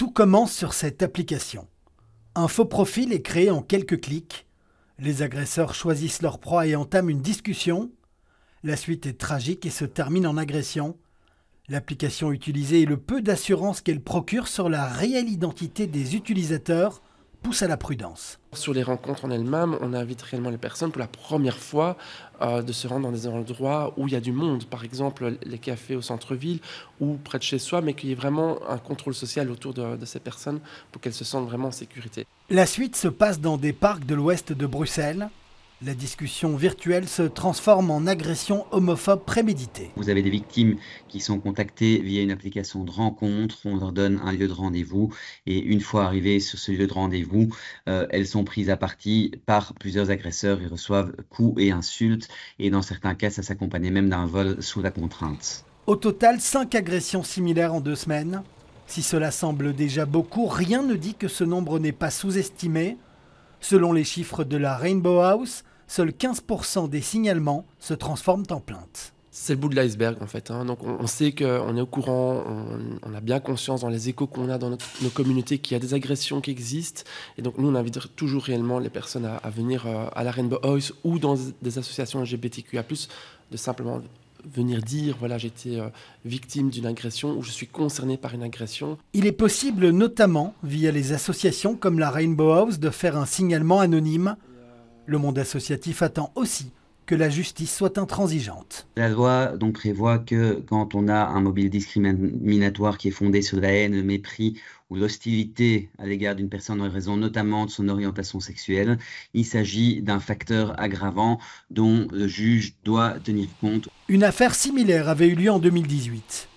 Tout commence sur cette application. Un faux profil est créé en quelques clics. Les agresseurs choisissent leur proie et entament une discussion. La suite est tragique et se termine en agression. L'application utilisée et le peu d'assurance qu'elle procure sur la réelle identité des utilisateurs pousse à la prudence. Sur les rencontres en elles-mêmes, on invite réellement les personnes pour la première fois euh, de se rendre dans des endroits où il y a du monde, par exemple les cafés au centre-ville ou près de chez soi, mais qu'il y ait vraiment un contrôle social autour de ces personnes pour qu'elles se sentent vraiment en sécurité. La suite se passe dans des parcs de l'ouest de Bruxelles, la discussion virtuelle se transforme en agression homophobe préméditée. Vous avez des victimes qui sont contactées via une application de rencontre, on leur donne un lieu de rendez-vous et une fois arrivées sur ce lieu de rendez-vous, euh, elles sont prises à partie par plusieurs agresseurs, et reçoivent coups et insultes et dans certains cas ça s'accompagnait même d'un vol sous la contrainte. Au total, 5 agressions similaires en deux semaines. Si cela semble déjà beaucoup, rien ne dit que ce nombre n'est pas sous-estimé. Selon les chiffres de la Rainbow House, seuls 15% des signalements se transforment en plainte. C'est le bout de l'iceberg en fait. Hein. Donc on, sait sait qu'on est au courant, on, a bien conscience dans les échos qu'on a dans nos communautés qu'il y a des agressions qui existent. Et donc nous on invite toujours réellement les personnes à, venir euh, à la Rainbow House ou dans des associations LGBTQIA+, de simplement venir dire voilà j'étais euh, victime d'une agression ou je suis concerné par une agression. Il est possible notamment via les associations comme la Rainbow House de faire un signalement anonyme. Le monde associatif attend aussi que la justice soit intransigeante. La loi donc prévoit que quand on a un mobile discriminatoire qui est fondé sur la haine, le mépris ou l'hostilité à l'égard d'une personne en raison notamment de son orientation sexuelle, il s'agit d'un facteur aggravant dont le juge doit tenir compte. Une affaire similaire avait eu lieu en 2018.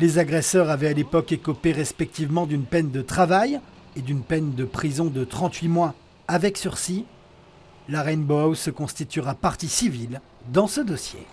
Les agresseurs avaient à l'époque écopé respectivement d'une peine de travail et d'une peine de prison de 38 mois avec sursis la Rainbow se constituera partie civile dans ce dossier.